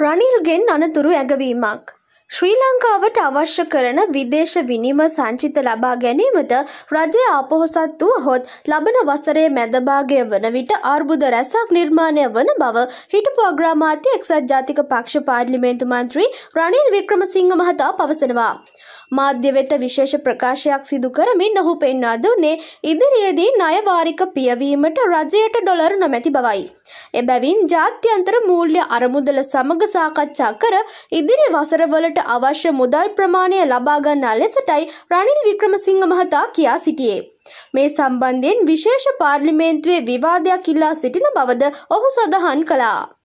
රනිල්ගෙන් අනතුරු ඇගවීමක්. ශ්‍රී ලංකාවට අවශ්‍ය කරන විදේශ විනිම සංචිත ලබා ගැනීමට රජය අපොහොසත් වුවහොත් ලබන වසරේ මැදභාගය වන විට අර්බුද රැසක් නිර්මාණය වන බව හිටපු අග්‍රාමාත්‍ය එක්සත් ජාතික පක්ෂ පාර්ලිමේන්තු මන්ත්‍රී රනිල් වික්‍රමසිංහ මහතා පවසනවා. මාධ්‍ය වෙත විශේෂ ප්‍රකාශයක් සිදු කරමින් ඔහු පෙන්වා දුන්නේ ඉදිරියේදී ණය වාරික පියවීමට රජයට ඩොලර් නොමැති බවයි. එබැවින් ජාත්‍යන්තර මූල්‍ය අරමුදල සමග සාකච්ඡා කර ඉදිරි වසරවලට අවශ්‍ය මුදල් ප්‍රමාණය ලබාගන්නා ලෙසටයි රනිල් වික්‍රමසිංහ මහතා කියා සිටියේ. මේ සම්බන්ධයෙන් විශේෂ පාර්ලිමේන්තුවේ විවාදයක් ඉල්ලා සිටින බවද ඔහු සඳහන් කළා.